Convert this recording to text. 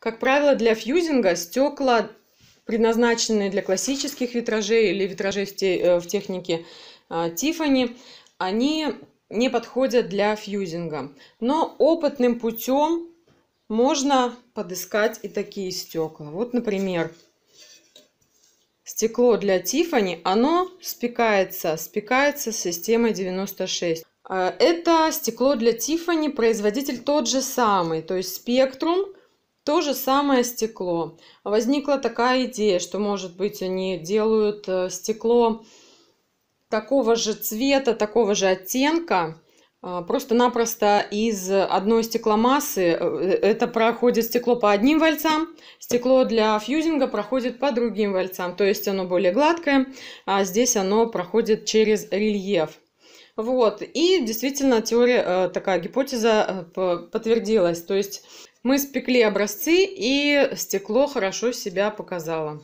Как правило, для фьюзинга стекла, предназначенные для классических витражей или витражей в, те, э, в технике а, Тифани, они не подходят для фьюзинга. Но опытным путем можно подыскать и такие стекла. Вот, например, стекло для Тифани, оно спекается, спекается с системой 96. А, это стекло для Тифани, производитель тот же самый, то есть Spectrum – то же самое стекло. Возникла такая идея, что, может быть, они делают э, стекло такого же цвета, такого же оттенка, а, Просто-напросто из одной стекломассы э, это проходит стекло по одним вальцам, стекло для фьюзинга проходит по другим вальцам, то есть оно более гладкое, а здесь оно проходит через рельеф. Вот. И действительно теория, э, такая гипотеза э, подтвердилась. То есть мы спекли образцы, и стекло хорошо себя показало.